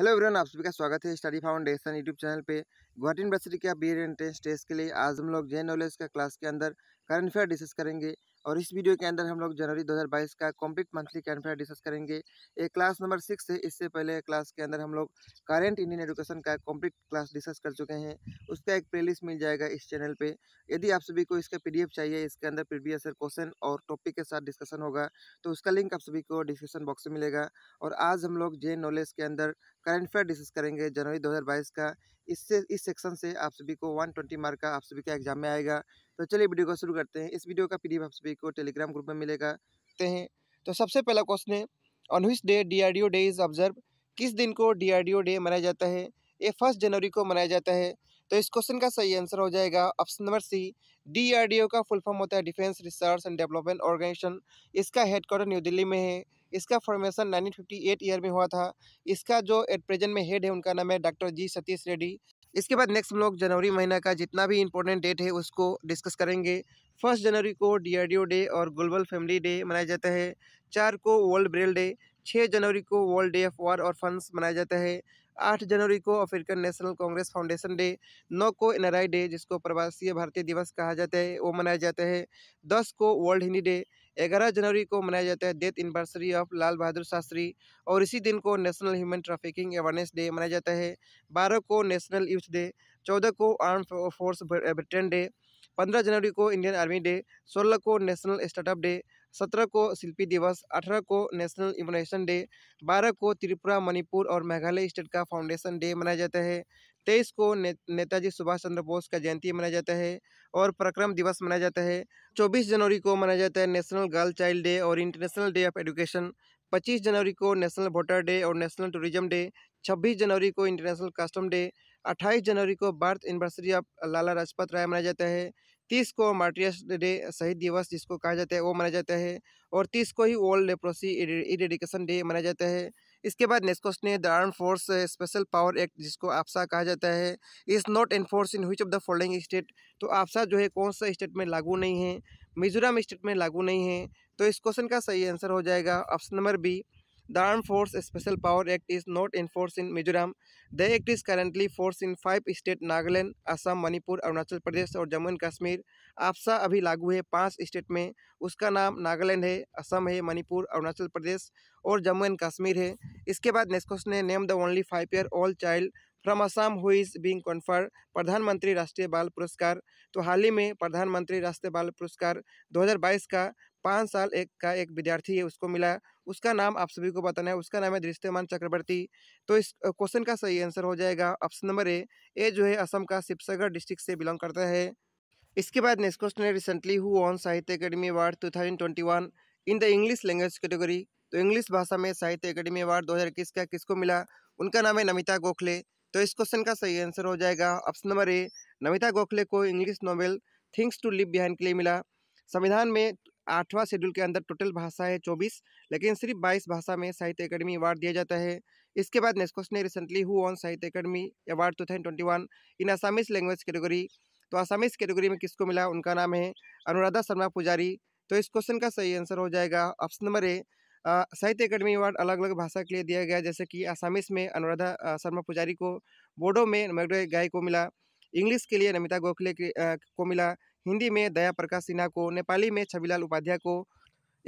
Hello everyone आप सभी का स्वागत है स्टडी फाउंडेशन यूट्यूब चैनल पे गुवाहाटी यूनिवर्सिटी का बी एड एंट्रेंस टेस्ट के लिए आज हम लोग जेन नॉलेज का क्लास के अंदर करंट अफेयर डिस्कस करेंगे और इस वीडियो के अंदर हम लोग जनवरी 2022 का complete monthly current affair discuss करेंगे ये क्लास नंबर सिक्स है इससे पहले क्लास के अंदर हम लोग करेंट इंडियन एडुकेशन का कंप्लीट क्लास डिस्कस कर चुके हैं उसका एक प्लेलिस्ट मिल जाएगा इस चैनल पर यदि आप सभी को इसका पी चाहिए इसके अंदर प्रीवियस क्वेश्चन और टॉपिक के साथ डिस्कशन होगा तो उसका लिंक आप सभी को डिस्क्रिप्शन बॉक्स में मिलेगा और आज हम लोग जे नॉलेज के अंदर करंट अफेयर डिस्कस करेंगे जनवरी 2022 का इससे इस सेक्शन से आप सभी को 120 मार्क का आप सभी का एग्जाम में आएगा तो चलिए वीडियो को शुरू करते हैं इस वीडियो का पी आप सभी को टेलीग्राम ग्रुप में मिलेगा ते हैं तो सबसे पहला क्वेश्चन है ऑन हुई day D day is observe किस दिन को डी डे मनाया जाता है ये फर्स्ट जनवरी को मनाया जाता है तो इस क्वेश्चन का सही आंसर हो जाएगा ऑप्शन नंबर सी डीआरडीओ का फुल फॉर्म होता है defence research and development organisation इसका हेडक्वार्टर न्यू दिल्ली में है इसका फॉर्मेशन 1958 ईयर में हुआ था इसका जो एट प्रेजेंट में हेड है उनका नाम है डॉक्टर जी सतीश रेड्डी इसके बाद नेक्स्ट हम लोग जनवरी महीना का जितना भी इंपॉर्टेंट डेट है उसको डिस्कस करेंगे फर्स्ट जनवरी को डी डे और ग्लोबल फैमिली डे मनाया जाता है चार को वर्ल्ड ब्रेल डे छः जनवरी को वर्ल्ड डे ऑफ वार और फंड मनाया जाता है आठ जनवरी को African National Congress foundation day नौ को एन डे जिसको प्रवासी भारतीय दिवस कहा जाता है वो मनाया जाता है दस को वर्ल्ड हिंदी डे ग्यारह जनवरी को मनाया जाता है death anniversary of Lal Bahadur Shastri और इसी दिन को national human trafficking awareness day मनाया जाता है बारह को नेशनल यूथ डे चौदह को आर्म फोर्स ब्रिटेन डे पंद्रह जनवरी को इंडियन आर्मी डे सोलह को नेशनल स्टार्टअप डे सत्रह को शिल्पी दिवस अठारह को नेशनल इमोनेशन डे बारह को त्रिपुरा मणिपुर और मेघालय स्टेट का फाउंडेशन डे मनाया जाता है तेईस को ने, नेताजी सुभाष चंद्र बोस का जयंती मनाया जाता है और पराक्रम दिवस मनाया जाता है चौबीस जनवरी को मनाया जाता है नेशनल गर्ल चाइल्ड डे और इंटरनेशनल डे ऑफ एजुकेशन पच्चीस जनवरी को नेशनल वोटर डे और नेशनल टूरिज्म डे छब्बीस जनवरी को इंटरनेशनल कस्टम डे अट्ठाईस जनवरी को birth anniversary of Lala Lajpat Rai मनाया जाता है तीस को मार्टियस डे शहीद दिवस जिसको कहा जाता है वो मनाया जाता है और तीस को ही वर्ल्ड लेप्रोसी एडिकेशन डे मनाया जाता है इसके बाद नेस्कोस ने the arm force special power act जिसको आपसा कहा जाता है is not in force in which of the following state तो आपसा जो है कौन सा स्टेट में लागू नहीं है मिजोरम स्टेट में लागू नहीं है तो इस क्वेश्चन का सही आंसर हो जाएगा option number B the arm force special power act is not in force in Mizoram the act is currently force in five state Nagaland Assam Manipur Arunachal Pradesh और जम्मू एंड कश्मीर आपसा अभी लागू है पांच स्टेट में उसका नाम नागालैंड है असम है मणिपुर अरुणाचल प्रदेश और जम्मू एंड कश्मीर है इसके बाद नेक्स्ट क्वेश्चन है name the only five year old child from Assam who is being conferred प्रधानमंत्री राष्ट्रीय बाल पुरस्कार तो हाल ही में प्रधानमंत्री राष्ट्रीय बाल पुरस्कार 2022 का पाँच साल एक का एक विद्यार्थी है उसको मिला उसका नाम आप सभी को बताना है उसका नाम है दृष्टिमान चक्रवर्ती तो इस क्वेश्चन का सही आंसर हो जाएगा ऑप्शन नंबर ए ए जो है असम का शिवसागर डिस्ट्रिक्ट से बिलोंग करता है इसके बाद नेक्स्ट क्वेश्चन है recently who won Sahitya academy award two thousand twenty one in the English language category तो इंग्लिश भाषा में साहित्य अकेडमी अवार्ड दो हज़ार इक्कीस का किसको मिला उनका नाम है नमिता गोखले तो इस क्वेश्चन का सही आंसर हो जाएगा option number A Namita Gokhale को English novel things to live behind के लिए मिला संविधान में आठवां शेड्यूल के अंदर टोटल भाषा है चौबीस लेकिन सिर्फ बाईस भाषा में साहित्य अकेडमी अवार्ड दिया जाता है इसके बाद नेस्कोस ने recently who won Sahitya academy award two thousand twenty one in Assamese language category तो आसामिस कैटेगरी में किसको मिला उनका नाम है अनुराधा शर्मा पुजारी तो इस क्वेश्चन का सही आंसर हो जाएगा ऑप्शन नंबर ए साहित्य अकेडमी अवार्ड अलग अलग भाषा के लिए दिया गया जैसे कि आसामिस में अनुराधा शर्मा पुजारी को बोडो में मगडे गाय को मिला इंग्लिश के लिए नमिता गोखले को मिला हिंदी में दया प्रकाश सिन्हा को नेपाली में छविलाल उपाध्याय को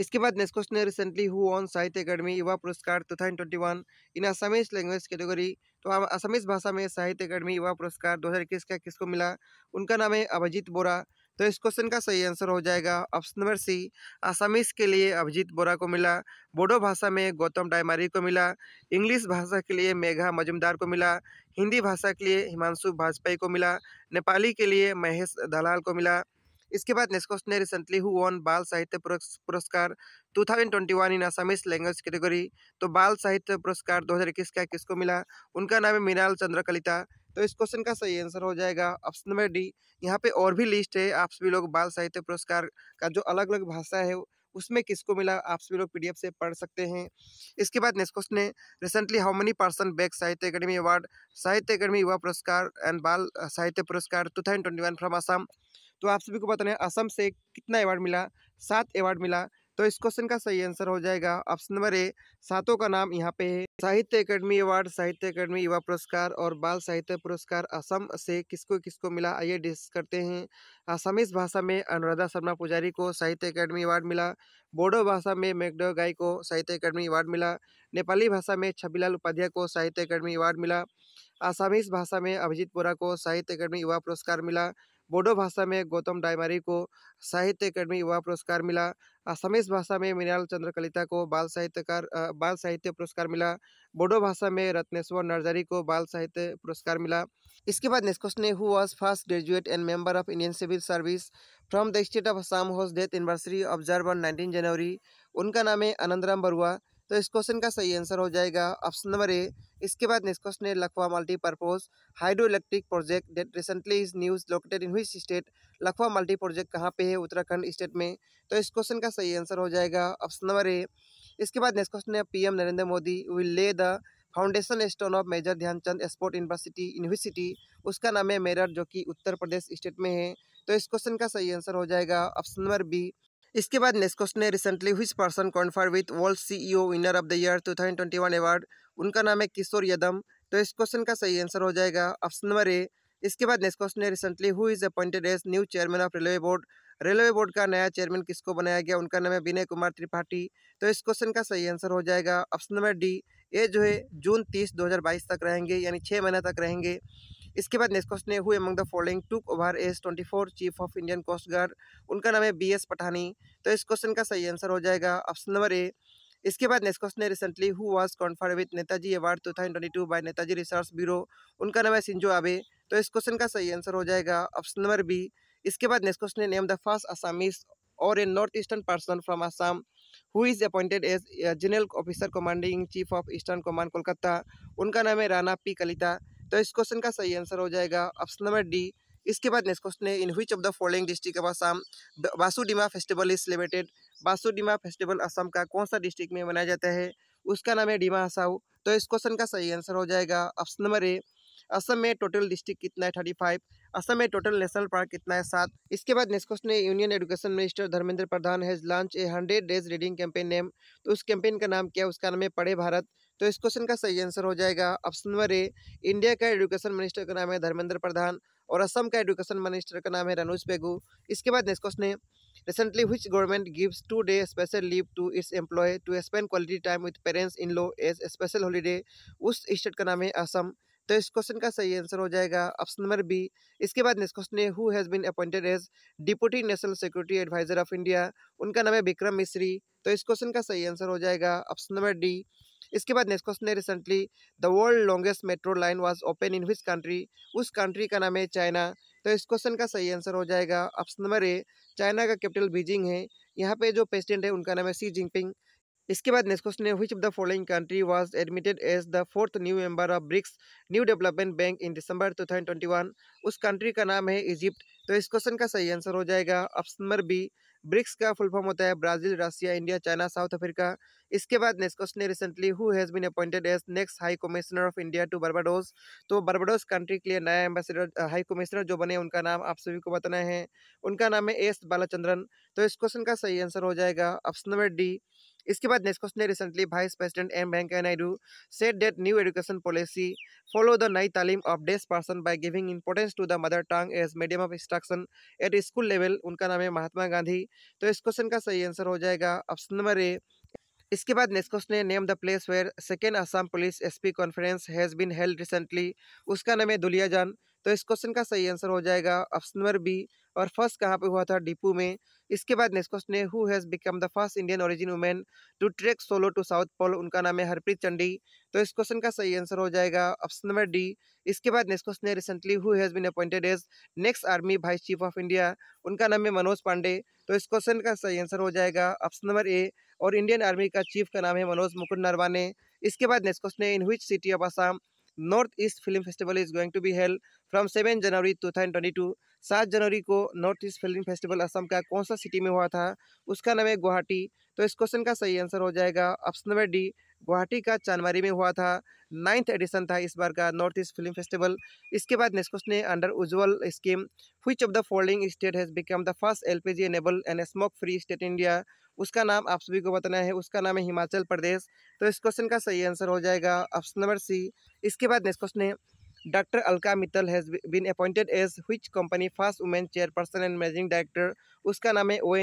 इसके बाद नेस्कोस ने recently who won Sahitya academy Yuva Puraskar two thousand twenty one in Assamese language category तो असमीज भाषा में साहित्य अकेडमी युवा पुरस्कार दो हज़ार इक्कीस का किसको मिला उनका नाम है अभिजीत बोरा तो इस क्वेश्चन का सही आंसर हो जाएगा ऑप्शन नंबर सी असमीज के लिए अभिजीत बोरा को मिला बोडो भाषा में गौतम डायमारी को मिला इंग्लिश भाषा के लिए मेघा मजुमदार को मिला हिंदी भाषा के लिए हिमांशु वाजपेयी को मिला नेपाली के लिए महेश दलाल को मिला इसके बाद नेस्कोस ने रिसेंटली हु ऑन बाल साहित्य पुरस्कार 2021 इन असमिस लैंग्वेज कैटेगरी तो बाल साहित्य पुरस्कार 2021 का किसको मिला उनका नाम है मीनाल चंद्र कलिता तो इस क्वेश्चन का सही आंसर हो जाएगा ऑप्शन नंबर डी यहाँ पे और भी लिस्ट है आप सभी लोग बाल साहित्य पुरस्कार का जो अलग अलग भाषा है उसमें किसको मिला आप सभी लोग पी से पढ़ सकते हैं इसके बाद नेक्स्ट क्वेश्चन है recently how many person bag Sahitya academy award Sahitya academy Yuva Puraskar and Bal Sahitya Puraskar two thousand twenty one from Assam तो आप सभी को बताना है असम से कितना अवार्ड मिला सात अवार्ड मिला तो इस क्वेश्चन का सही आंसर हो जाएगा ऑप्शन नंबर ए सातों का नाम यहाँ पे है साहित्य academy award Sahitya academy Yuva पुरस्कार और बाल साहित्य पुरस्कार असम से किसको किसको मिला आइए डिस्कस करते हैं असमिस भाषा में अनुराधा शर्मा पुजारी को साहित्य अकेडमी अवार्ड मिला बोडो भाषा में मैकडो गाई को साहित्य अकेडमी अवार्ड मिला नेपाली भाषा में छबीलाल उपाध्याय को साहित्य अकेडमी अवार्ड मिला आसामीस भाषा में अभिजीत बोरा को साहित्य अकेडमी युवा पुरस्कार मिला बोडो भाषा में गौतम डायमारी को साहित्य अकेडमी युवा पुरस्कार मिला असमेस भाषा में मृणाल चंद्र कलिता को बाल साहित्यकार बाल साहित्य पुरस्कार मिला बोडो भाषा में रत्नेश्वर नर्जरी को बाल साहित्य पुरस्कार मिला इसके बाद नेक्स्ट क्वेश्चन है who was first graduate and member of Indian civil service from the state of Assam whose death anniversary observe on nineteen January उनका नाम है आनंदराम बरुआ तो इस क्वेश्चन का सही आंसर हो जाएगा ऑप्शन नंबर ए इसके बाद नेक्स्ट क्वेश्चन है Lakhwar multipurpose hydro electric project that recently is news located in which state लखवा multi project कहाँ पे है उत्तराखंड स्टेट में तो इस क्वेश्चन का सही आंसर हो जाएगा ऑप्शन नंबर ए इसके बाद नेक्स्ट क्वेश्चन है PM Narendra Modi will lay the foundation stone of major Dhyan Chand sport university university उसका नाम है मेरठ जो कि उत्तर प्रदेश स्टेट में है तो इस क्वेश्चन का सही आंसर हो जाएगा ऑप्शन नंबर बी इसके बाद नेस्कोस ने recently which person confer with world CEO winner of the year 2021 award उनका नाम है किशोर यदम तो इस क्वेश्चन का सही आंसर हो जाएगा ऑप्शन नंबर ए इसके बाद नेस्कोस ने recently who is appointed as new chairman of railway board railway board का नया चेयरमैन किसको बनाया गया उनका नाम है विनय कुमार त्रिपाठी तो इस क्वेश्चन का सही आंसर हो जाएगा ऑप्शन नंबर डी ये जो है जून तीस दो तक रहेंगे यानी छः महीना तक रहेंगे इसके बाद नेक्स्ट क्वेश्चन है among the following to over as twenty four chief of Indian coast guard उनका नाम है बी एस पठानी तो इस क्वेश्चन का सही आंसर हो जाएगा ऑप्शन नंबर ए इसके बाद नेक्स्ट क्वेश्चन है recently who was conferred with Netaji award two thousand twenty two by Netaji research bureau उनका नाम है सिंजो आबे तो इस क्वेश्चन का सही आंसर हो जाएगा ऑप्शन नंबर बी इसके बाद नेक्स्ट क्वेश्चन है name the first Assamese or a north eastern person from Assam who is appointed as general officer commanding chief of eastern command Kolkata उनका नाम है राना पी कलिता तो इस क्वेश्चन का सही आंसर हो जाएगा ऑप्शन नंबर डी इसके बाद नेक्स्ट क्वेश्चन है in which of the following district of Assam Busudima festival is celebrated Busudima festival Assam का कौन सा डिस्ट्रिक्ट में मनाया जाता है उसका नाम है डीमा हसाऊ तो इस क्वेश्चन का सही आंसर हो जाएगा ऑप्शन नंबर ए असम में टोटल डिस्ट्रिक्ट कितना है थर्टी फाइव असम में टोटल नेशनल पार्क कितना है सात इसके बाद नेक्स्ट क्वेश्चन ने union education minister Dharmendra Pradhan has launch a hundred days reading campaign name तो उस कैंपेन का नाम क्या उसका नाम है पढ़े भारत तो इस क्वेश्चन का सही आंसर हो जाएगा ऑप्शन नंबर ए इंडिया का एजुकेशन मिनिस्टर का नाम है धर्मेंद्र प्रधान और असम का एजुकेशन मिनिस्टर का नाम है रनुज बेगू इसके बाद नेक्स्ट क्वेश्चन है recently which government gives two day special leave to its employ to spend quality time with parents in law as special holiday उस स्टेट का नाम है असम तो इस क्वेश्चन का सही आंसर हो जाएगा ऑप्शन नंबर बी इसके बाद नेक्स्ट क्वेश्चन है who has been appointed as deputy national security adviser of India उनका नाम है विक्रम मिश्री तो इस क्वेश्चन का सही आंसर हो जाएगा ऑप्शन नंबर डी इसके बाद नेक्स्ट क्वेश्चन है recently the world longest metro line was open in which country उस कंट्री का नाम है चाइना तो इस क्वेश्चन का सही आंसर हो जाएगा ऑप्शन नंबर ए चाइना का कैपिटल बीजिंग है यहाँ पे जो प्रेसिडेंट है उनका नाम है सी जिनपिंग इसके बाद नेक्स्ट क्वेश्चन है which of the following country was admitted as the fourth new member of BRICS new development bank in December 2021 उस कंट्री का नाम है इजिप्ट तो इस क्वेश्चन का सही आंसर हो जाएगा ऑप्शन नंबर बी ब्रिक्स का फुल फॉर्म होता है Brazil Russia India China South Africa इसके बाद नेक्स्ट क्वेश्चन है recently who has been appointed as next high commissioner of India to Barbados तो बर्बाडोस कंट्री के लिए नया एम्बेसडर हाई कमिश्नर जो बने उनका नाम आप सभी को बताना है उनका नाम है एस बालाचंद्रन तो इस क्वेश्चन का सही आंसर हो जाएगा ऑप्शन नंबर डी इसके बाद नेक्स्ट क्वेश्चन है recently vice president M Venkaiah Naidu said that new education policy follow the Nai Talim of this person by giving importance to the mother tongue as medium of instruction at school level उनका नाम है महात्मा गांधी तो इस question का सही answer हो जाएगा ऑप्शन नंबर ए इसके बाद नेक्स्ट क्वेश्चन है name the place where second Assam police SP conference has been held recently उसका नाम है दुलियाजान तो इस क्वेश्चन का सही आंसर हो जाएगा ऑप्शन नंबर बी और फर्स्ट कहाँ पे हुआ था डिपू में इसके बाद नेक्स्ट क्वेश्चन है who has become the first Indian origin women to trek solo to south pole उनका नाम है हरप्रीत चंडी तो इस क्वेश्चन का सही आंसर हो जाएगा ऑप्शन नंबर डी इसके बाद नेक्स्ट क्वेश्चन है recently who has been appointed as next army vice chief of India उनका नाम है मनोज पांडे तो इस क्वेश्चन का सही आंसर हो जाएगा ऑप्शन नंबर ए और इंडियन आर्मी का चीफ का नाम है मनोज मुकुंद नरवाने इसके बाद नेक्स्ट क्वेश्चन है in which city of Assam north east film festival is going to be held from seven January two thousand twenty two सात जनवरी को north east film festival Assam का कौन सा सिटी में हुआ था उसका नाम है गुवाहाटी तो इस क्वेश्चन का सही आंसर हो जाएगा ऑप्शन नंबर डी गुवाहाटी का चानवारी में हुआ था नाइन्थ एडिशन था इस बार का नॉर्थ ईस्ट फिल्म फेस्टिवल इसके बाद नेक्स्ट क्वेश्चन है under Ujjwala scheme which of the following state has become the first L P G enable and smoke free state India उसका नाम आप सभी को बताना है उसका नाम है हिमाचल प्रदेश तो इस क्वेश्चन का सही आंसर हो जाएगा ऑप्शन नंबर सी इसके बाद नेक्स्ट क्वेश्चन है doctor Alka Mittal has been appointed as which company first women chairperson and managing director उसका नाम है ओ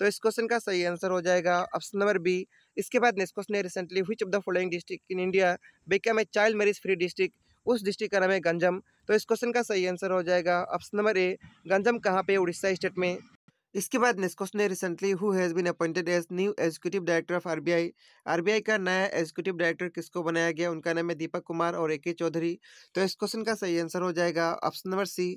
तो इस क्वेश्चन का सही आंसर हो जाएगा ऑप्शन नंबर बी इसके बाद नेक्स्ट क्वेश्चन है recently which of the following district in India became a child marriage free district उस डिस्ट्रिक्ट का नाम है गंजम तो इस क्वेश्चन का सही आंसर हो जाएगा ऑप्शन नंबर ए गंजम कहाँ पे उड़ीसा स्टेट में इसके बाद निस्कोस ने recently who has been appointed as new executive director of RBI RBI का नया एग्जीक्यूटिव डायरेक्टर किसको बनाया गया उनका नाम है दीपक कुमार और ए के चौधरी तो इस क्वेश्चन का सही आंसर हो जाएगा ऑप्शन नंबर सी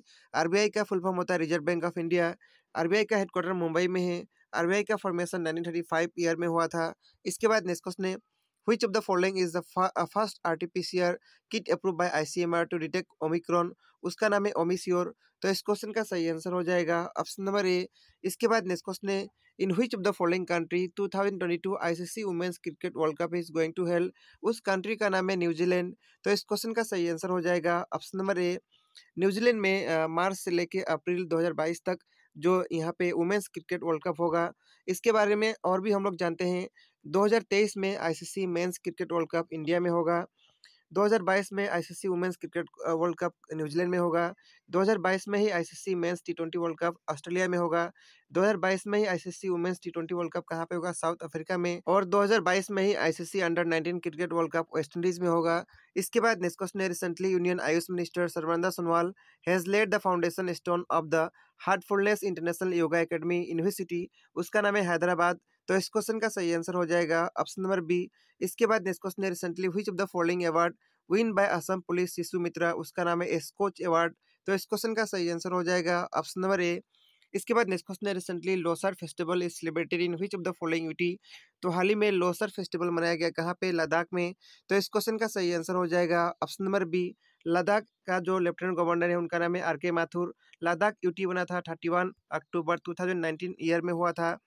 आरबीआई का फुल फॉर्म होता है reserve bank of India RBI का हेडक्वार्टर मुंबई में है आरबीआई का फॉर्मेशन नाइनटीन ईयर में हुआ था इसके बाद निस्कोस ने which of the following is the first R kit approve by I to detect Omicron उसका नाम है ओमिस्योर तो इस क्वेश्चन का सही आंसर हो जाएगा ऑप्शन नंबर ए इसके बाद नेक्स्ट क्वेश्चन है in which of the following country 2022 C women's cricket world cup is going to held उस कंट्री का नाम है न्यूजीलैंड तो इस क्वेश्चन का सही आंसर हो जाएगा ऑप्शन नंबर ए न्यूजीलैंड में मार्च से लेकर अप्रैल 2022 तक जो यहाँ पे वुमेंस क्रिकेट वर्ल्ड कप होगा इसके बारे में और भी हम लोग जानते हैं 2023 में ICC men's cricket world cup India में होगा 2022 में ICC women's cricket world cup New Zealand में होगा 2022 में ही ICC men's T twenty world cup Australia में होगा 2022 में ही ICC women's T twenty world cup कहाँ पे होगा साउथ अफ्रीका में और 2022 में ही ICC under 19 cricket world cup West Indies में होगा इसके बाद नेस्कोस ने recently union Ayush minister Sarbananda Sonowal has laid the foundation stone of the heartfulness international yoga academy university उसका नाम है हैदराबाद तो इस क्वेश्चन का सही आंसर हो जाएगा ऑप्शन नंबर बी इसके बाद नेक्स्ट क्वेश्चन है रिसेंटली हुई of the following award win by Assam police Shishu Mitra उसका नाम है एस्कोच अवार्ड तो इस क्वेश्चन का सही आंसर हो जाएगा ऑप्शन नंबर ए इसके बाद नेक्स्ट क्वेश्चन है recently Losar festival is celebrated in which of the following UT तो हाल ही में लोसर फेस्टिवल मनाया गया कहाँ पे लद्दाख में तो इस क्वेश्चन का सही आंसर हो जाएगा ऑप्शन नंबर बी लद्दाख का जो लेफ्टिनेंट गवर्नर है उनका नाम है आर के माथुर लद्दाख यूटी बना था thirty one October two thousand nineteen year में हुआ था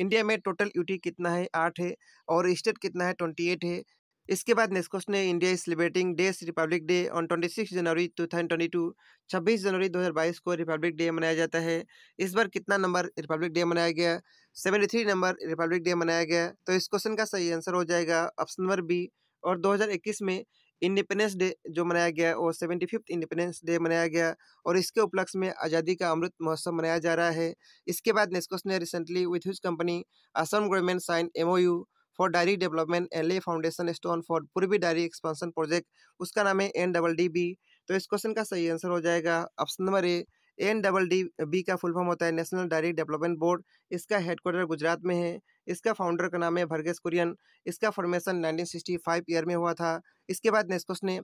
इंडिया में टोटल यूटी कितना है आठ है और स्टेट कितना है ट्वेंटी एट है इसके बाद नेस्कोस ने India is celebrating day republic day on twenty six January two thousand twenty two छब्बीस जनवरी दो हज़ार बाईस को रिपब्लिक डे मनाया जाता है इस बार कितना नंबर रिपब्लिक डे मनाया गया seventy three number republic day मनाया गया तो इस क्वेश्चन का सही आंसर हो जाएगा ऑप्शन नंबर बी और दो हज़ार इक्कीस में इंडिपेंडेंस डे जो मनाया गया वो सेवेंटी फिफ्थ इंडिपेंडेंस डे मनाया गया और इसके उपलक्ष्य में आज़ादी का अमृत महोत्सव मनाया जा रहा है इसके बाद नेस्कोस ने recently with whose company Assam government sign M for dairy development and lay foundation stone for Purbi dairy expansion project उसका नाम है एन डबल डी बी तो इस क्वेश्चन का सही आंसर हो जाएगा option number A N double D B का फुल फॉर्म होता है नेशनल डायरेक्ट डेवलपमेंट बोर्ड इसका हेडक्वार्टर गुजरात में है इसका फाउंडर का नाम है भर्गेश कुरियन इसका फॉर्मेशन 1965 ईयर में हुआ था इसके बाद नेस्कोस ने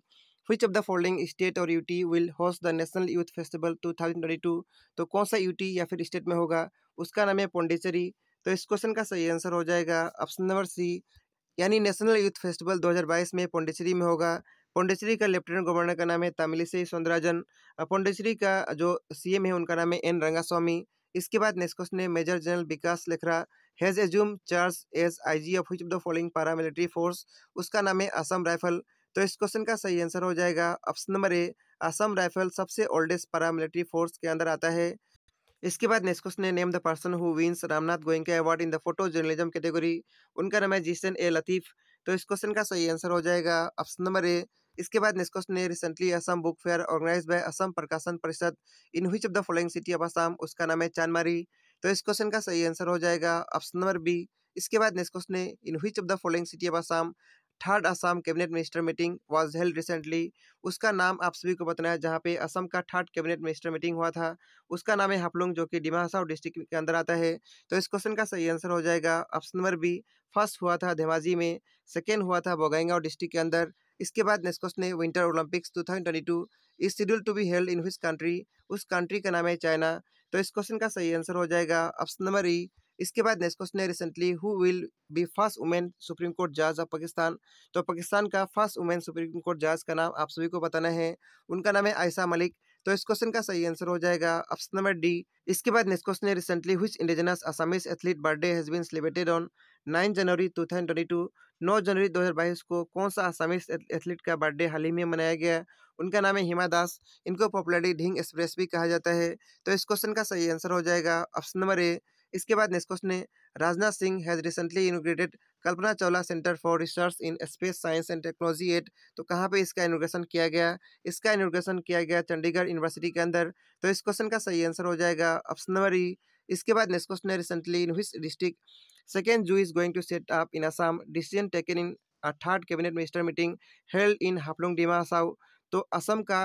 which of the following state और UT will host the national youth festival 2022 तो कौन सा यूटी या फिर स्टेट में होगा उसका नाम है पौंडीचेरी तो इस क्वेश्चन का सही आंसर हो जाएगा ऑप्शन नंबर सी यानी नेशनल यूथ फेस्टिवल 2022 में पौंडीचेरी में होगा पौंडेचेरी का लेफ्टिनेंट गवर्नर का नाम है तमिलिसई सौंदराजन पौंडेचेरी का जो सीएम है उनका नाम है एन रंगास्वामी इसके बाद नेक्स्ट क्वेश्चन ने major general Vikas Lakhera has assume charge as IG of which of the following paramilitary force उसका नाम है असम राइफल तो इस क्वेश्चन का सही आंसर हो जाएगा option number A Assam rifle सबसे ओल्डेस्ट पैरामिलिट्री फोर्स के अंदर आता है इसके बाद क्वेश्चन है name the person who wins Ramnath का award in the photo journalism category उनका नाम है जीसन ए लतीफ़ तो इस क्वेश्चन का सही आंसर हो जाएगा ऑप्शन नंबर ए इसके बाद क्वेश्चन ने recently Assam book fair organise by Assam Prakashan Parishad in which of the following city of Assam उसका नाम है चांदमारी तो इस क्वेश्चन का सही आंसर हो जाएगा ऑप्शन नंबर बी इसके बाद क्वेश्चन ने in which of the following city of Assam third Assam cabinet minister meeting was held recently उसका नाम आप सभी को बताना है जहाँ पे असम का थर्ड कैबिनेट मिनिस्टर मीटिंग हुआ था उसका नाम है हापलोंग जो कि डिमा डिस्ट्रिक्ट के अंदर आता है तो इस क्वेश्चन का सही आंसर हो जाएगा ऑप्शन नंबर बी फर्स्ट हुआ था धेमाजी में सेकेंड हुआ था बोगाइंगाव डिस्ट्रिक्ट के अंदर इसके बाद क्वेश्चन ने winter Olympics 2022 is schedule to be held in whose country उस कंट्री का नाम है चाइना तो इस क्वेश्चन का सही आंसर हो जाएगा ऑप्शन नंबर ई इसके बाद नेक्स्ट क्वेश्चन है recently who will be first women supreme court जज ऑफ पाकिस्तान तो पाकिस्तान का फर्स्ट वुमेन सुप्रीम कोर्ट जज का नाम आप सभी को बताना है उनका नाम है आयशा मलिक तो इस क्वेश्चन का सही आंसर हो जाएगा ऑप्शन नंबर डी इसके बाद नेक्स्ट क्वेश्चन है recently who indigenous Assamese athlete birthday has been celebrated on nine January two thousand twenty two नौ जनवरी बाईस को कौन सा आसामी एथलीट का बर्थडे हाल ही में मनाया गया उनका नाम है हिमा दास इनको पॉपुलरिटी ढिंग एक्सप्रेस भी कहा जाता है तो इस क्वेश्चन का सही आंसर हो जाएगा ऑप्शन नंबर ए इसके बाद नेक्स्ट क्वेश्चन है Rajnath Singh has recently inaugurated Kalpana Chawla centre for research in space science and technology at तो कहाँ पे इसका इनोग्रेशन किया गया इसका इनोग्रेशन किया गया चंडीगढ़ यूनिवर्सिटी के अंदर तो इस क्वेश्चन का सही आंसर हो जाएगा ऑप्शन नंबर ई इसके बाद नेक्स्ट क्वेश्चन है recently in which district Second, Zhu is going to set up in Assam decision taken in a third cabinet minister meeting held in haplong Dima Sao. तो असम का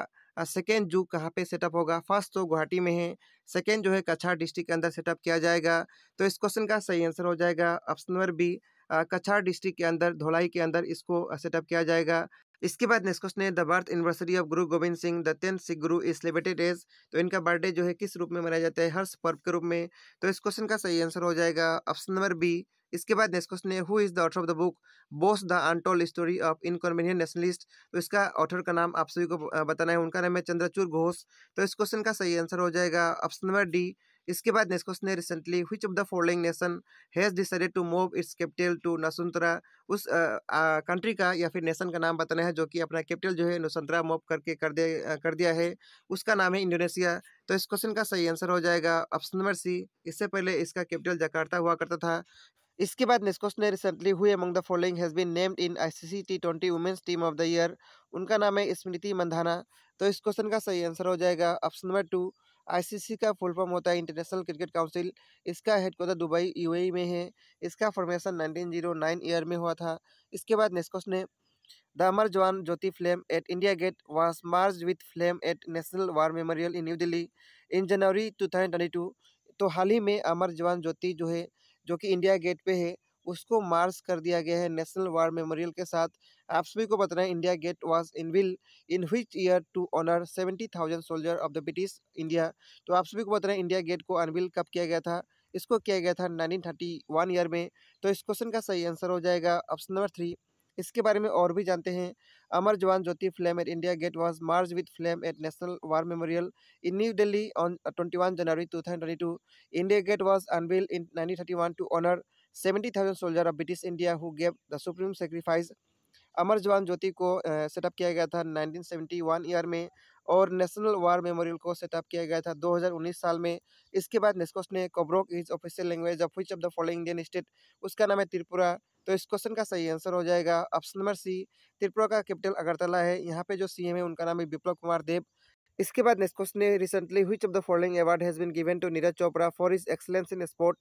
second uh, जू कहाँ पे setup होगा first तो गुवाहाटी में है सेकेंड जो है कछार डिस्ट्रिक्ट के अंदर सेटअप किया जाएगा तो इस क्वेश्चन का सही आंसर हो जाएगा option number B Cachar district के अंदर धोलाई के अंदर इसको सेटअप uh, किया जाएगा इसके बाद नेक्स्ट क्वेश्चन है the birth anniversary of Guru Gobind Singh the tenth Sikh Guru is celebrated as तो इनका बर्थडे जो है किस रूप में मनाया जाता है हर्ष पर्व के रूप में तो इस क्वेश्चन का सही आंसर हो जाएगा ऑप्शन नंबर बी इसके बाद नेक्स्ट क्वेश्चन है who is the author of the book Bose the untold story of inconvenient nationalist तो इसका ऑथर का नाम आप सभी को बताना है उनका नाम है चंद्रचूर घोष तो इस क्वेश्चन का सही आंसर हो जाएगा ऑप्शन नंबर डी इसके बाद नेस्कोस ने recently which of the following nation has decided to move its capital to Nusantara उस कंट्री का या फिर नेशन का नाम बताना है जो कि अपना कैपिटल जो है नसुंतरा मूव करके कर दे कर दिया है उसका नाम है इंडोनेशिया तो इस क्वेश्चन का सही आंसर हो जाएगा ऑप्शन नंबर सी इससे पहले इसका कैपिटल जकार्ता हुआ करता था इसके बाद नेस्कोस ने recently who among the following has been named in I C C T twenty women's team of the year उनका नाम है स्मृति मंधाना तो इस क्वेश्चन का सही आंसर हो जाएगा ऑप्शन नंबर टू आईसीसी का फुल फॉर्म होता है इंटरनेशनल क्रिकेट काउंसिल इसका हेडक्वार्टर दुबई यूएई में है इसका फॉर्मेशन 1909 ईयर में हुआ था इसके बाद नेस्कोस ने the Amar Jawan Jyoti flame at India Gate was merged with flame at national war memorial in new Delhi in January two thousand twenty two तो हाल ही में अमर जवान ज्योति जो है जो कि इंडिया गेट पर है उसको मार्च कर दिया गया है नेशनल वार मेमोरियल के साथ आप सभी को बता रहे हैं India Gate was unveiled in which year to honour seventy thousand soldier of the British India तो आप सभी को बता रहे हैं इंडिया गेट को अनविल कब किया गया था इसको किया गया था नाइनटीन थर्टी वन ईयर में तो इस क्वेश्चन का सही आंसर हो जाएगा ऑप्शन नंबर थ्री इसके बारे में और भी जानते हैं Amar Jawan Jyoti flame at India Gate was merged with flame at national war memorial in new Delhi on twenty one January two thousand twenty two India Gate was unveiled in nineteen thirty one to honour seventy thousand soldier of British India who gave the supreme sacrifice Amar Jawan Jyoti को set up किया गया था 1971 year में और national war memorial को set up किया गया था 2019 साल में इसके बाद नेस्कोस ने Kokborok is official language of which of the following Indian state उसका नाम है त्रिपुरा तो इस क्वेश्चन का सही आंसर हो जाएगा ऑप्शन नंबर सी त्रिपुरा का कैपिटल अगरतला है यहाँ पे जो सीएम है उनका नाम है विप्लव कुमार देव इसके बाद नेक्स्ट क्वेश्चन है रिसेंटली हुई of the following award has been given to Neeraj Chopra for his excellence in sport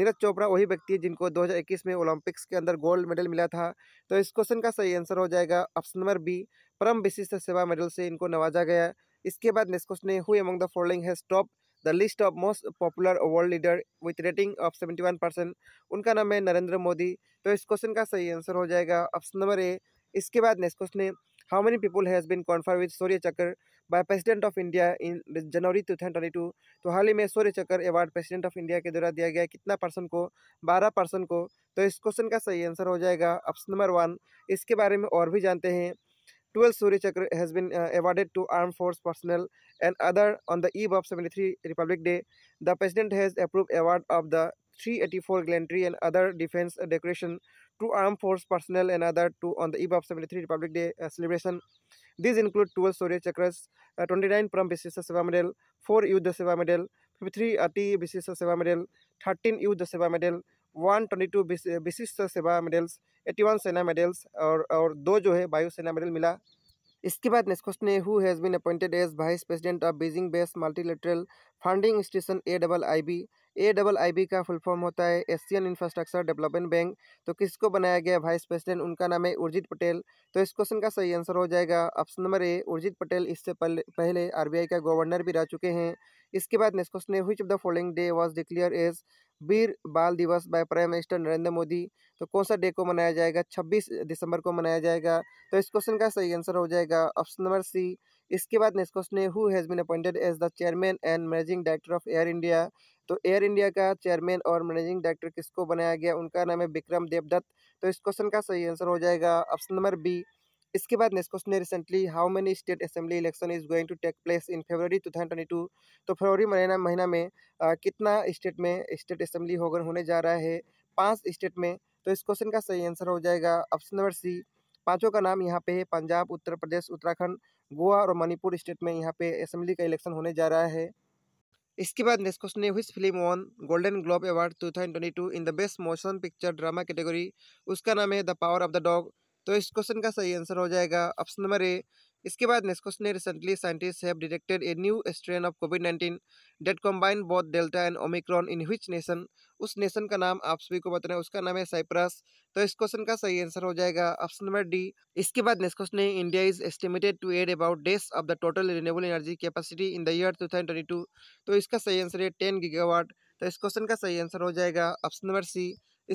Neeraj Chopra वही व्यक्ति है जिनको 2021 में ओलंपिक्स के अंदर गोल्ड मेडल मिला था तो इस क्वेश्चन का सही आंसर हो जाएगा ऑप्शन नंबर बी परम विशिष्ट सेवा मेडल से इनको नवाजा गया इसके बाद नेक्स्ट क्वेश्चन है who among the following has top the list of most popular world leader with rating of seventy one percent उनका नाम है नरेंद्र मोदी तो इस क्वेश्चन का सही आंसर हो जाएगा ऑप्शन नंबर ए इसके बाद नेक्स्ट क्वेश्चन है how many people has been confirm with Surya Chakra by president of India in January two thousand twenty two तो हाल ही में सूर्य चक्र अवार्ड प्रेसिडेंट ऑफ इंडिया के द्वारा दिया गया कितना पर्सन को बारह पर्सन को तो इस क्वेश्चन का सही आंसर हो जाएगा ऑप्शन नंबर वन इसके बारे में और भी जानते हैं twelfth Surya Chakra has been awarded to arm force personnel and other on the eve of seventy three republic day the president has approve award of the three eighty four gallantry and other defence decoration to arm force personnel and other to on the eve of seventy three republic day celebration These include 12 storage chakras, uh, 29 from Vishesha Seva Medal, 4 Yuddha Seva Medal, 53 Ati Vishesha Seva Medal, 13 Yuddha Seva Medal, 122 विशिष्ट सेवा medals 81 सेना medals और और दो जो है वायुसेना medal मिला इसके बाद नेक्स्ट क्वेश्चन है who has been appointed as vice president of Beijing base multilateral funding station A double I B A double I B का फुल फॉर्म होता है एशियन इंफ्रास्ट्रक्चर डेवलपमेंट बैंक तो किसको बनाया गया वाइस प्रेसिडेंट उनका नाम है उर्जित पटेल तो इस क्वेश्चन का सही आंसर हो जाएगा option number A Urjit Patel इससे पहले आरबीआई का गवर्नर भी रह चुके हैं इसके बाद नेक्स्ट क्वेश्चन है which of the following day was declare as Veer Bal Diwas by prime minister Narendra Modi तो कौन सा डे को मनाया जाएगा छब्बीस दिसंबर को मनाया जाएगा तो इस क्वेश्चन का सही आंसर हो जाएगा ऑप्शन नंबर सी इसके बाद नेक्स्ट क्वेश्चन है who has been appointed as the chairman and managing director of Air India तो एयर इंडिया का चेयरमैन और मैनेजिंग डायरेक्टर किसको बनाया गया उनका नाम है विक्रम देवदत्त तो इस क्वेश्चन का सही आंसर हो जाएगा ऑप्शन नंबर बी इसके बाद नेक्स्ट क्वेश्चन है recently how many state assembly election is going to take place in February two thousand twenty two तो फरवरी महीना महीना में आ, कितना स्टेट में स्टेट असेंबली होकर होने जा रहा है पाँच स्टेट में तो इस क्वेश्चन का सही आंसर हो जाएगा ऑप्शन नंबर सी पाँचों का नाम यहाँ पे है पंजाब उत्तर प्रदेश उत्तराखंड गोवा और मणिपुर स्टेट में यहाँ पे असेंबली का इलेक्शन होने जा रहा है इसके बाद नेक्स्ट क्वेश्चन है which film won Golden Globe award two thousand twenty two in the best motion picture drama category उसका नाम है the power of the dog तो इस क्वेश्चन का सही आंसर हो जाएगा ऑप्शन नंबर ए इसके बाद नेक्स्ट क्वेश्चन है recently scientist have detected a new strain of covid nineteen that combine both delta and omicron in which nation उस नेशन का नाम आप सभी को बताना है उसका नाम है साइप्रस तो इस क्वेश्चन का सही आंसर हो जाएगा ऑप्शन नंबर डी इसके बाद नेक्स्ट क्वेश्चन है India is estimated to add about this of the total renewable energy capacity in the year two thousand twenty two तो इसका सही आंसर है टेन गीगावाट तो इस क्वेश्चन का सही आंसर हो जाएगा ऑप्शन नंबर सी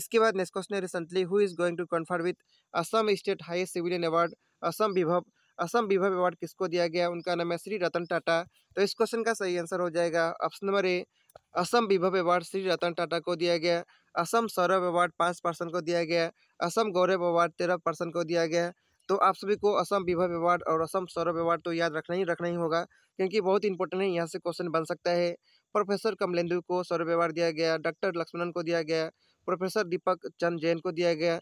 इसके बाद नेक्स्ट क्वेश्चन है recently who is going to confirm with Assam state highest civilian award Assam Baibhav Assam विभव अवार्ड किसको दिया गया उनका नाम है श्री रतन टाटा तो इस क्वेश्चन का सही आंसर हो जाएगा ऑप्शन नंबर ए असम विभव अवार्ड श्री रतन टाटा को दिया गया असम सौरभ अवार्ड पाँच पर्सन को दिया गया असम गौरव अवार्ड तेरह परसेंट को दिया गया तो आप सभी को असम विभव अवार्ड और असम सौरभ अवार्ड तो याद रखना ही रखना ही होगा क्योंकि बहुत इंपॉर्टेंट है यहाँ से क्वेश्चन बन सकता है प्रोफेसर कमलेंदु को सौरभ अवार्ड दिया गया डॉक्टर लक्ष्मणन को दिया गया प्रोफेसर दीपक चंद जैन को दिया गया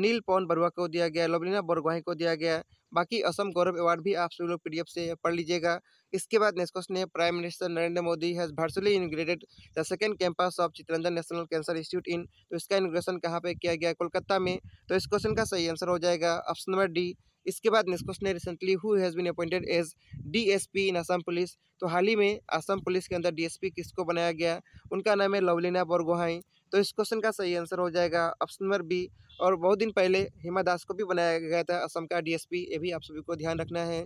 नील पवन बरुआ को दिया गया लवलीना बोरगोहाई को दिया गया बाकी असम गौरव अवार्ड भी आप सभी लोग पी से पढ़ लीजिएगा इसके बाद नेक्स्ट क्वेश्चन है prime minister Narendra Modi has virtually inaugurated the second campus of Chittaranjan national cancer institute in तो इसका इनग्रेशन कहाँ पर किया गया कोलकाता में तो इस क्वेश्चन का सही आंसर हो जाएगा ऑप्शन नंबर डी इसके बाद नेक्स्ट क्वेश्चन है recently who has been appointed as P in Assam police तो हाल ही में असम पुलिस के अंदर किस किसको बनाया गया उनका नाम है लवलीना बोरगोहाई तो इस क्वेश्चन का सही आंसर हो जाएगा ऑप्शन नंबर बी और बहुत दिन पहले हिमा दास को भी बनाया गया था असम का डीएसपी ये भी आप सभी को ध्यान रखना है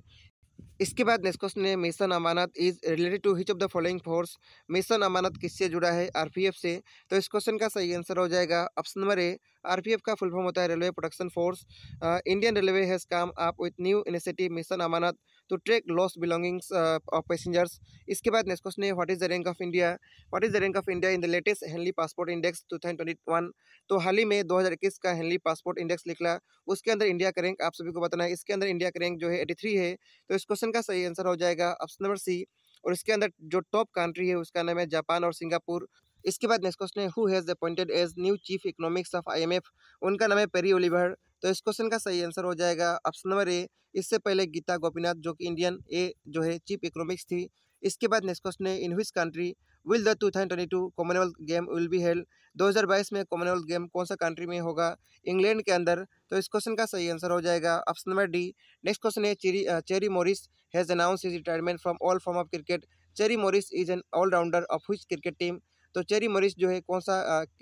इसके बाद नेक्स्ट क्वेश्चन है mission Amanat is related to which of the following force mission Amanat किससे जुड़ा है आरपीएफ से तो इस क्वेश्चन का सही आंसर हो जाएगा ऑप्शन नंबर ए आरपीएफ का फुल फॉर्म होता है railway protection force Indian railway has come up with new initiative mission Amanat to track lost belongings of passengers इसके बाद नेक्स्ट क्वेश्चन है what is the rank of India what is the rank of India in the latest Henley passport index two thousand twenty one तो हाल ही में दो हज़ार इक्कीस का हेनली पासपोर्ट इंडेक्स निकला उसके अंदर इंडिया का रैंक आप सभी को बताना है इसके अंदर इंडिया का रैंक जो है एटी थ्री है तो इस क्वेश्चन का सही आंसर हो जाएगा ऑप्शन नंबर सी और इसके अंदर जो टॉप कंट्री है उसका नाम है जापान और सिंगापुर इसके बाद नेक्स्ट क्वेश्चन है who has appointed as new chief economics of IMF उनका नाम है पेरी ओलिवर तो इस क्वेश्चन का सही आंसर हो जाएगा ऑप्शन नंबर ए इससे पहले गीता गोपीनाथ जो कि इंडियन ए जो है चीफ इकोनॉमिक्स थी इसके बाद नेक्स्ट क्वेश्चन है in which country will the two thousand twenty two commonwealth game will be held 2022 में कॉमनवेल्थ गेम कौन सा कंट्री में होगा इंग्लैंड के अंदर तो इस क्वेश्चन का सही आंसर हो जाएगा option number D next question है Chris Chris Morris has announce his retirement from all form of cricket Chris Morris is an allrounder of which cricket team तो चेरी मोरिस जो है कौन सा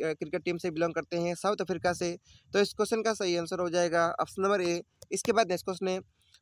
क्रिकेट टीम से belong करते हैं south Africa से तो इस क्वेश्चन का सही आंसर हो जाएगा ऑप्शन नंबर ए इसके बाद नेक्स्ट क्वेश्चन है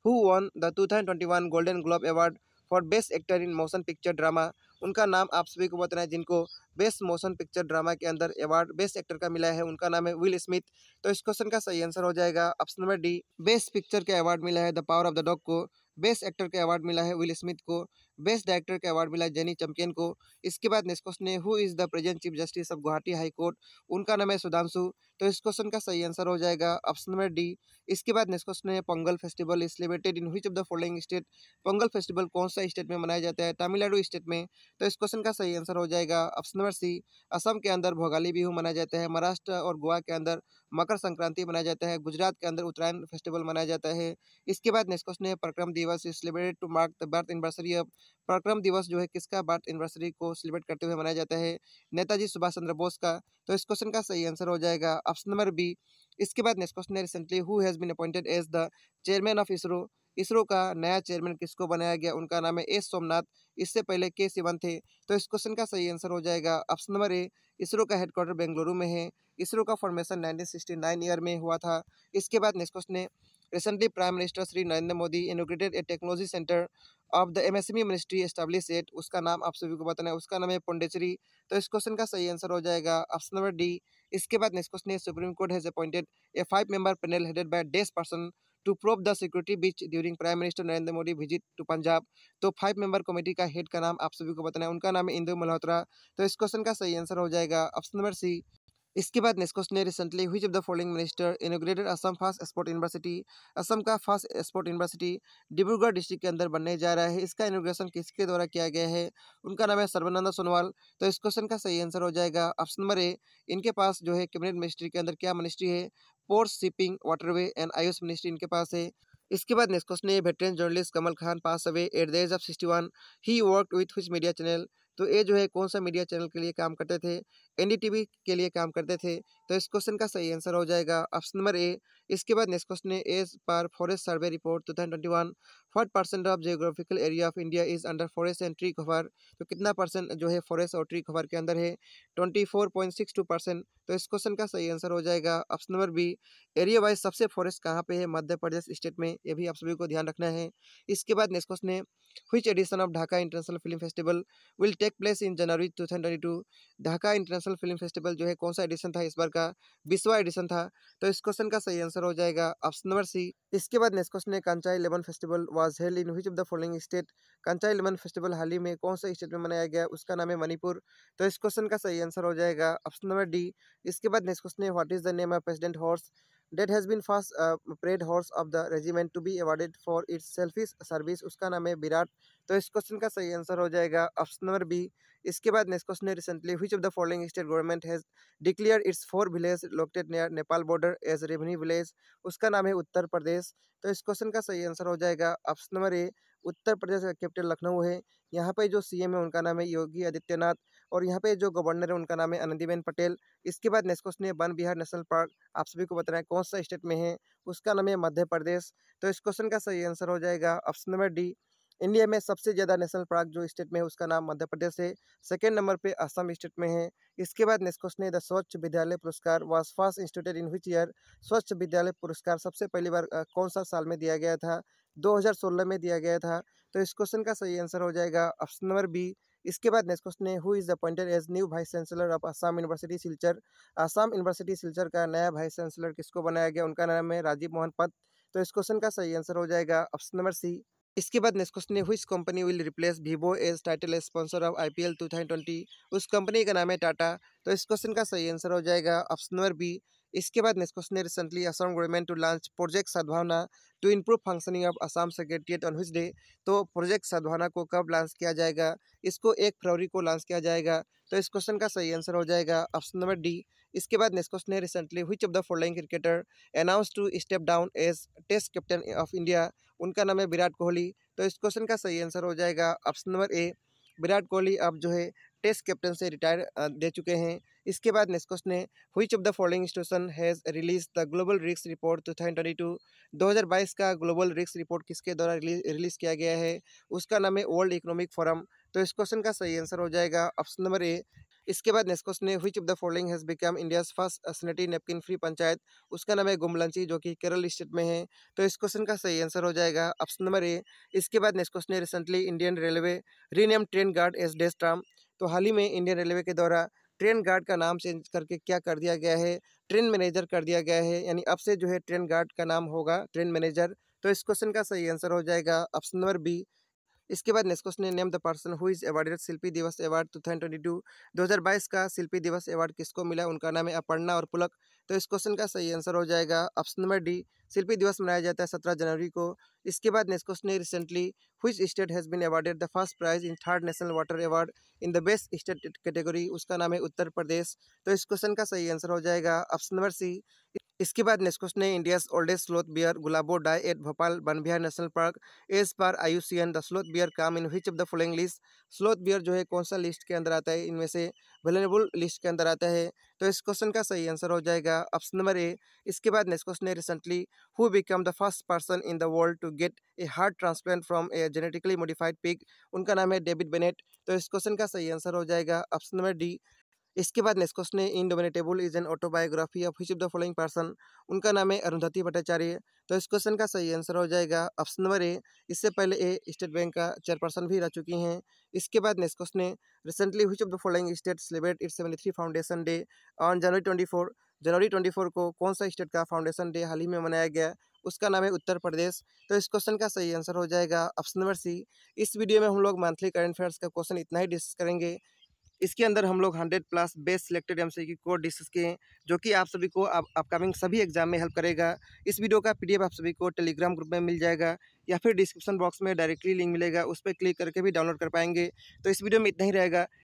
who won the two thousand twenty one Golden Globe award for best actor in motion picture drama उनका नाम आप सभी को बताना है जिनको बेस्ट मोशन पिक्चर ड्रामा के अंदर अवार्ड बेस्ट एक्टर का मिला है उनका नाम है विल स्मिथ तो इस क्वेश्चन का सही आंसर हो जाएगा option number D best picture का अवार्ड मिला है the power of the dog को बेस्ट एक्टर का अवार्ड मिला है विल स्मिथ को बेस्ट डायरेक्टर का अवार्ड मिला जेनी चैंपियन को इसके बाद नेक्स्ट क्वेश्चन है who is the present chief justice of Guwahati high court उनका नाम है सुधांशु तो इस क्वेश्चन का सही आंसर हो जाएगा ऑप्शन नंबर डी इसके बाद नेक्स्ट क्वेश्चन है Pongal festival is celebrated in which of the following state Pongal festival कौन सा स्टेट में मनाया जाता है तमिलनाडु स्टेट में तो इस क्वेश्चन का सही आंसर हो जाएगा ऑप्शन नंबर सी असम के अंदर भोगाली बिहू मनाया जाता है महाराष्ट्र और गोवा के अंदर मकर संक्रांति मनाया जाता है गुजरात के अंदर उत्तरायण फेस्टिवल मनाया जाता है इसके बाद नेक्स्ट क्वेश्चन है Parakram Diwas celebrated to mark the birth anniversary of Parakram Diwas जो है किसका बर्थ एनिवर्सरी को सेलिब्रेट करते हुए मनाया जाता है नेताजी सुभाष चंद्र बोस का तो इस क्वेश्चन का सही आंसर हो जाएगा ऑप्शन नंबर बी इसके बाद नेक्स्ट क्वेश्चन है recently who has been appointed as the chairman of ISRO ISRO का नया चेयरमैन किसको बनाया गया उनका नाम है एस सोमनाथ इससे पहले के सिवन थे तो इस क्वेश्चन का सही आंसर हो जाएगा ऑप्शन नंबर ए इसरो का हेडक्वार्टर बेंगलुरु में है इसरो का फॉर्मेशन 1969 ईयर में हुआ था इसके बाद नेक्स्ट क्वेश्चन है recently prime minister Shri Narendra Modi inaugurated a technology centre of the M ministry establish at उसका नाम आप सभी को बताना है उसका नाम है पुंडेचरी तो इस क्वेश्चन का सही आंसर हो जाएगा ऑप्शन नंबर डी इसके बाद नेक्स्ट क्वेश्चन है supreme court has appointed a five member panel headed by डेस person to probe the security breach during prime minister Narendra Modi visit to Punjab तो फाइव मेंबर कमेटी का हेड का नाम आप सभी को बताना है उनका नाम है इंदु मल्होत्रा तो इस क्वेश्चन का सही आंसर हो जाएगा ऑप्शन नंबर सी इसके बाद नेक्स्ट क्वेश्चन है रिसेंटली हुई of the following minister inaugurated Assam first sport university Assam का first sport university Dibrugarh district के अंदर बनने जा रहा है इसका इनोग्रेशन किसके द्वारा किया गया है उनका नाम है सर्वानंद सोनवाल तो इस क्वेश्चन का सही आंसर हो जाएगा ऑप्शन नंबर ए इनके पास जो है कैबिनेट मिनिस्ट्री के अंदर क्या मिनिस्ट्री है port shipping waterway and Ayush ministry इनके पास है इसके बाद नेक्स्ट क्वेश्चन है veteran journalist Kamal Khan pass away at the age of sixty one he work with which media channel तो ये जो है कौन सा मीडिया चैनल के लिए काम करते थे एनडीटीवी के लिए काम करते थे तो इस क्वेश्चन का सही आंसर हो जाएगा ऑप्शन नंबर ए इसके बाद नेक्स्ट क्वेश्चन है as per forest survey report two thousand twenty one फर्ट percent of geographical area of India is under forest and tree cover तो कितना परसेंट जो है फॉरेस्ट और ट्री कवर के अंदर है twenty four point six two percent तो इस क्वेश्चन का सही आंसर हो जाएगा option number B area wise सबसे फॉरेस्ट कहाँ पर है मध्य प्रदेश स्टेट में ये भी आप सभी को ध्यान रखना है इसके बाद नेक्स्ट क्वेश्चन है which edition of Dhaka international film festival will take place in January two thousand twenty two Dhaka international international film festival जो है कौन सा एडिशन था इस बार का बीसवा एडिशन था तो इस क्वेश्चन का सही आंसर हो जाएगा ऑप्शन नंबर सी इसके बाद नेक्स्ट क्वेश्चन है Kanchai lemon festival was held in which of the following state Kanchai lemon festival हाल ही में कौन सा स्टेट में मनाया गया उसका नाम है मणिपुर तो इस क्वेश्चन का सही आंसर हो जाएगा ऑप्शन नंबर डी इसके बाद नेक्स्ट क्वेश्चन है what is the name of president horse that has been first parade horse of the regiment to be awarded for its selfish service उसका नाम है विराट तो इस क्वेश्चन का सही आंसर हो जाएगा ऑप्शन नंबर बी इसके बाद नेक्स्ट क्वेश्चन है recently which of the following state government has declare its four village located near Nepal border as revenue village उसका नाम है उत्तर प्रदेश तो इस क्वेश्चन का सही आंसर हो जाएगा ऑप्शन नंबर ए उत्तर प्रदेश का कैपिटल लखनऊ है यहाँ पर जो एम है उनका नाम है योगी आदित्यनाथ और यहाँ पे जो गवर्नर है उनका नाम है आनंदीबेन पटेल इसके बाद नेक्स्ट क्वेश्चन है वन बिहार नेशनल पार्क आप सभी को बताना है कौन सा स्टेट में है उसका नाम है मध्य प्रदेश तो इस क्वेश्चन का सही आंसर हो जाएगा ऑप्शन नंबर डी इंडिया में सबसे ज़्यादा नेशनल पार्क जो स्टेट में है उसका नाम मध्य प्रदेश है सेकेंड नंबर पे असम स्टेट में है इसके बाद नेक्स्ट क्वेश्चन है the Swachh Vidyalaya Puraskar was first institute in which year Swachh Vidyalaya पुरस्कार सबसे पहली बार कौन सा साल में दिया गया था 2016 में दिया गया था तो इस क्वेश्चन का सही आंसर हो जाएगा ऑप्शन नंबर बी इसके बाद नेक्स्ट क्वेश्चन है who is appointed as new vice chancellor of Assam university Silchar Assam university Silchar का नया वाइस चांसलर किसको बनाया गया उनका नाम है राजीव मोहन पंत तो इस क्वेश्चन का सही आंसर हो जाएगा ऑप्शन नंबर सी इसके बाद नेक्स्ट क्वेश्चन है which company will replace Vivo as title sponsor of I P उस कंपनी का नाम है टाटा तो इस क्वेश्चन का सही आंसर हो जाएगा ऑप्शन नंबर बी इसके बाद में question recently Assam government to launch project Sadbhavana to improve functioning of Assam secretariat on day तो प्रोजेक्ट सद्भावना को कब लॉन्च किया जाएगा इसको एक फरवरी को लॉन्च किया जाएगा तो इस क्वेश्चन का सही आंसर हो जाएगा ऑप्शन नंबर डी इसके बाद नेक्स्ट क्वेश्चन है recently which of the following cricketer announce to step down as test captain of India उनका नाम है विराट कोहली तो इस क्वेश्चन का सही आंसर हो जाएगा option number A Virat Kohli अब जो है टेस्ट कैप्टन से रिटायर दे चुके हैं इसके बाद नेस्कोस ने which of the following institution has release the global risks report two thousand twenty two दो हज़ार बाईस का ग्लोबल रिक्स रिपोर्ट किसके द्वारा रिलीज़ किया गया है उसका नाम है वर्ल्ड इकोनॉमिक फोरम तो इस क्वेश्चन का सही आंसर हो जाएगा ऑप्शन नंबर ए इसके बाद नेक्स्ट क्वेश्चन है which of the following has become India's first sanitary napkin free panchayat उसका नाम है गुमलंची जो कि केरल स्टेट में है तो इस क्वेश्चन का सही आंसर हो जाएगा ऑप्शन नंबर ए इसके बाद नेक्स्ट क्वेश्चन है recently Indian railway rename train guard as डेस्ट्राम तो हाल ही में इंडियन रेलवे के द्वारा ट्रेन गार्ड का नाम चेंज करके क्या कर दिया गया है ट्रेन मैनेजर कर दिया गया है यानी अब से जो है ट्रेन गार्ड का नाम होगा ट्रेन मैनेजर तो इस क्वेश्चन का सही आंसर हो जाएगा ऑप्शन नंबर बी इसके बाद नेक्स्ट क्वेश्चन है name the person who is awarded Shilpi Diwas award two thousand twenty two दो हज़ार बाईस का शिल्पी दिवस अवार्ड किसको मिला उनका नाम है अपर्णा और पुलक तो इस क्वेश्चन का सही आंसर हो जाएगा ऑप्शन नंबर डी शिल्पी दिवस मनाया जाता है सत्रह जनवरी को इसके बाद नेक्स्ट क्वेश्चन है recently which state has been awarded the first prize in third national water award in the best state category उसका नाम है उत्तर प्रदेश तो इस क्वेश्चन का सही आंसर हो जाएगा ऑप्शन नंबर सी इसके बाद नेस्कोस ने India's oldest sloth bear Gulabo die at Bhopal Van Vihar national park as per an the sloth bear come in which of the following list sloth bear जो है कौन सा लिस्ट के अंदर आता है इनमें से वेलेबल लिस्ट के अंदर आता है तो इस क्वेश्चन का सही आंसर हो जाएगा ऑप्शन नंबर ए इसके बाद नेक्स्ट क्वेश्चन है recently who become the first person in the world to get a heart transplant from a genetically modified pig उनका नाम है डेविड बेनेट तो इस क्वेश्चन का सही आंसर हो जाएगा ऑप्शन नंबर डी इसके बाद नेक्स्ट नेस्कोस ने indomitable is an autobiography of which of the following person उनका नाम है अरुंधति भट्टाचार्य तो इस क्वेश्चन का सही आंसर हो जाएगा ऑप्शन नंबर ए इससे पहले ए स्टेट बैंक का चेयरपर्सन भी रह चुकी हैं इसके बाद क्वेश्चन है recently which of the following state celebrate it seventy three foundation day on January twenty four January twenty four को कौन सा स्टेट का फाउंडेशन डे हाल ही में मनाया गया उसका नाम है उत्तर प्रदेश तो इस क्वेश्चन का सही आंसर हो जाएगा ऑप्शन नंबर सी इस वीडियो में हम लोग मंथली करंट अफेयर्स का क्वेश्चन इतना ही डिस्कस करेंगे इसके अंदर हम लोग hundred plus best selected M C को डिस्कस किए हैं जो कि आप सभी को अपकमिंग सभी एग्जाम में हेल्प करेगा इस वीडियो का पी आप सभी को टेलीग्राम ग्रुप में मिल जाएगा या फिर डिस्क्रिप्शन बॉक्स में डायरेक्टली लिंक मिलेगा उस पर क्लिक करके भी डाउनलोड कर पाएंगे तो इस वीडियो में इतना ही रहेगा